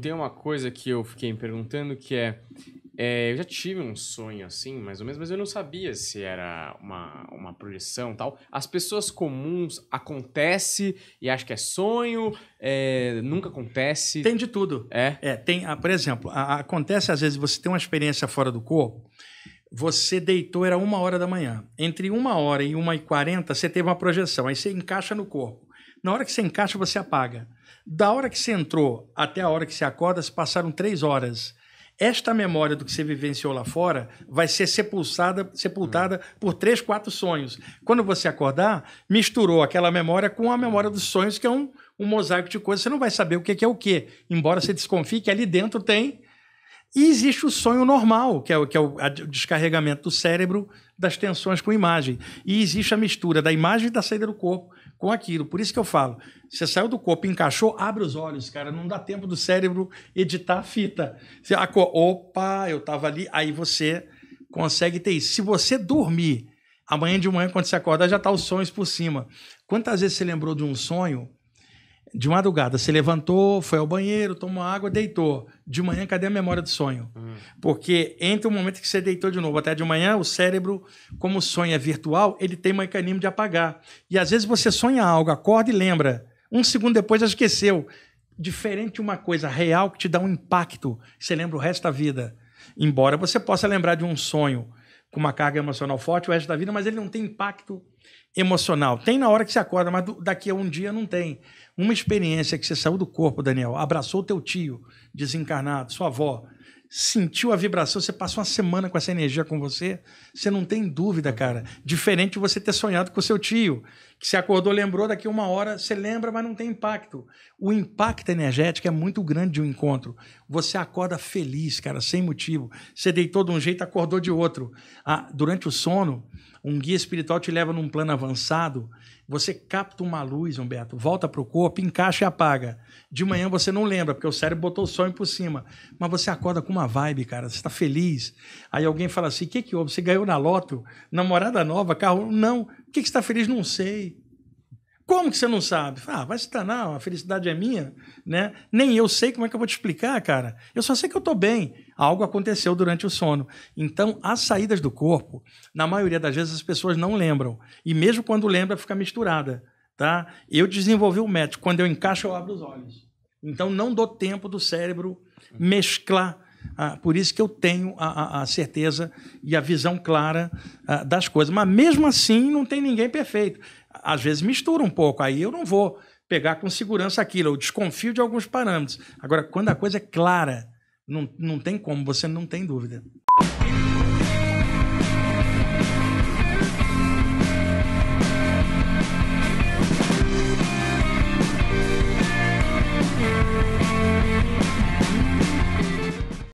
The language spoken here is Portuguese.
tem uma coisa que eu fiquei me perguntando que é, é, eu já tive um sonho assim, mais ou menos, mas eu não sabia se era uma, uma projeção tal. As pessoas comuns acontece e acho que é sonho, é, nunca acontece. Tem de tudo. É? É, tem, ah, por exemplo, a, acontece às vezes você tem uma experiência fora do corpo, você deitou, era uma hora da manhã. Entre uma hora e uma e quarenta, você teve uma projeção, aí você encaixa no corpo. Na hora que você encaixa, você apaga. Da hora que você entrou até a hora que você acorda, se passaram três horas. Esta memória do que você vivenciou lá fora vai ser sepulsada, sepultada por três, quatro sonhos. Quando você acordar, misturou aquela memória com a memória dos sonhos, que é um, um mosaico de coisas. Você não vai saber o que é o que, embora você desconfie que ali dentro tem e existe o sonho normal, que é o, que é o descarregamento do cérebro das tensões com imagem. E existe a mistura da imagem e da saída do corpo com aquilo. Por isso que eu falo, você saiu do corpo, encaixou, abre os olhos, cara. Não dá tempo do cérebro editar a fita. Você, acor... Opa, eu estava ali. Aí você consegue ter isso. Se você dormir amanhã de manhã, quando você acordar, já está os sonhos por cima. Quantas vezes você lembrou de um sonho de madrugada? Você levantou, foi ao banheiro, tomou água, deitou de manhã, cadê a memória do sonho? Hum. Porque entre o momento que você deitou de novo até de manhã, o cérebro, como o sonho é virtual, ele tem um mecanismo de apagar. E às vezes você sonha algo, acorda e lembra. Um segundo depois já esqueceu. Diferente de uma coisa real que te dá um impacto, você lembra o resto da vida. Embora você possa lembrar de um sonho com uma carga emocional forte o resto da vida, mas ele não tem impacto emocional. Tem na hora que você acorda, mas daqui a um dia não tem. Uma experiência que você saiu do corpo, Daniel, abraçou o teu tio desencarnado, sua avó, sentiu a vibração, você passou uma semana com essa energia com você, você não tem dúvida, cara. Diferente de você ter sonhado com o seu tio, que se acordou, lembrou, daqui uma hora você lembra, mas não tem impacto. O impacto energético é muito grande de um encontro. Você acorda feliz, cara, sem motivo. Você deitou de um jeito, acordou de outro. Ah, durante o sono, um guia espiritual te leva num plano avançado, você capta uma luz, Humberto, volta para o corpo, encaixa e apaga. De manhã você não lembra, porque o cérebro botou o sonho por cima. Mas você acorda com uma vibe, cara, você está feliz. Aí alguém fala assim: o que, que houve? Você ganhou na loto? Namorada nova, carro? Não. O que, que você está feliz? Não sei. Como que você não sabe? Ah, vai se danar, a felicidade é minha, né? Nem eu sei como é que eu vou te explicar, cara. Eu só sei que eu tô bem. Algo aconteceu durante o sono. Então, as saídas do corpo, na maioria das vezes as pessoas não lembram. E mesmo quando lembra, fica misturada, tá? Eu desenvolvi o método. Quando eu encaixo, eu abro os olhos. Então, não dou tempo do cérebro mesclar ah, por isso que eu tenho a, a, a certeza e a visão clara ah, das coisas. Mas mesmo assim, não tem ninguém perfeito às vezes mistura um pouco, aí eu não vou pegar com segurança aquilo, eu desconfio de alguns parâmetros. Agora, quando a coisa é clara, não, não tem como, você não tem dúvida.